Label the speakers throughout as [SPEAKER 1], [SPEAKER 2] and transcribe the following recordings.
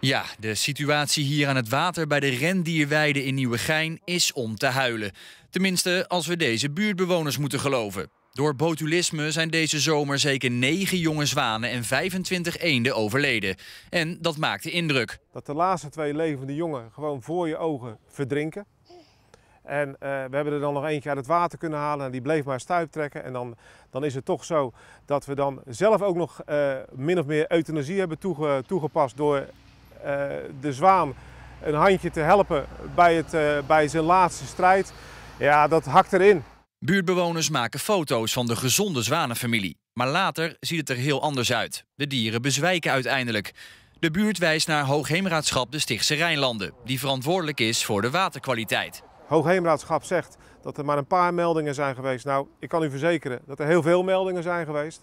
[SPEAKER 1] Ja, de situatie hier aan het water bij de rendierweide in Nieuwegein is om te huilen. Tenminste, als we deze buurtbewoners moeten geloven. Door botulisme zijn deze zomer zeker 9 jonge zwanen en 25 eenden overleden. En dat maakte indruk. Dat de laatste twee levende jongen gewoon voor
[SPEAKER 2] je ogen verdrinken. En eh, we hebben er dan nog eentje uit het water kunnen halen en die bleef maar stuip trekken. En dan, dan is het toch zo dat we dan zelf ook nog eh, min of meer euthanasie hebben toegepast door eh, de zwaan een handje te helpen bij, het, eh, bij zijn laatste strijd. Ja, dat hakt erin.
[SPEAKER 1] Buurtbewoners maken foto's van de gezonde zwanenfamilie. Maar later ziet het er heel anders uit. De dieren bezwijken uiteindelijk. De buurt wijst naar Hoogheemraadschap de Stichtse Rijnlanden, die verantwoordelijk is voor de waterkwaliteit.
[SPEAKER 2] Hoogheemraadschap zegt dat er maar een paar meldingen zijn geweest. Nou, ik kan u verzekeren dat er heel veel meldingen zijn geweest.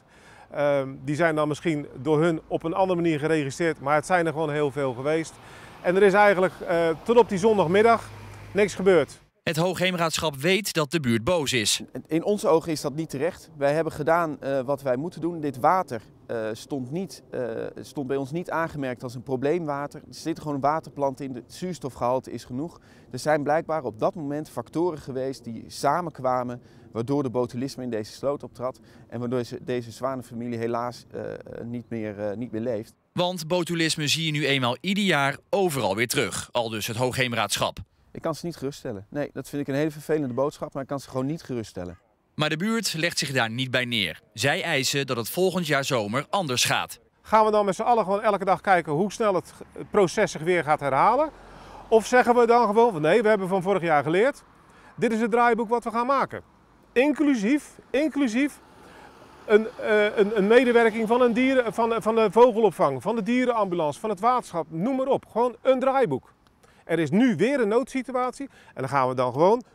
[SPEAKER 2] Ehm, die zijn dan misschien door hun op een andere manier geregistreerd, maar het zijn er gewoon heel veel geweest. En er is eigenlijk eh, tot op die
[SPEAKER 3] zondagmiddag niks gebeurd.
[SPEAKER 1] Het Hoogheemraadschap weet dat de buurt boos is. In onze
[SPEAKER 3] ogen is dat niet terecht. Wij hebben gedaan eh, wat wij moeten doen. Dit water eh, stond, niet, eh, stond bij ons niet aangemerkt als een probleemwater. Er zit gewoon waterplant in, het zuurstofgehalte is genoeg. Er zijn blijkbaar op dat moment factoren geweest die samenkwamen... waardoor de botulisme in deze sloot optrad... en waardoor deze, zwanenfamilie helaas niet, meer, niet
[SPEAKER 1] meer leeft. Want botulisme zie je nu eenmaal ieder jaar overal weer terug, al dus het Hoogheemraadschap.
[SPEAKER 3] Ik kan ze niet geruststellen. Nee, dat vind ik een hele vervelende boodschap, maar ik kan ze gewoon niet geruststellen.
[SPEAKER 1] Maar de buurt legt zich daar niet bij neer. Zij eisen dat het volgend jaar zomer anders gaat. Gaan
[SPEAKER 2] we dan met z'n allen gewoon elke dag kijken hoe snel het proces zich weer gaat herhalen? Of zeggen we dan gewoon van nee, we hebben van vorig jaar geleerd. Dit is het draaiboek wat we gaan maken. Inclusief, inclusief een, eh, een, een, medewerking van, een dieren, van, van de vogelopvang, van de dierenambulance, van het waterschap, noem maar op. Gewoon een draaiboek. Er is nu weer een noodsituatie en dan gaan we dan gewoon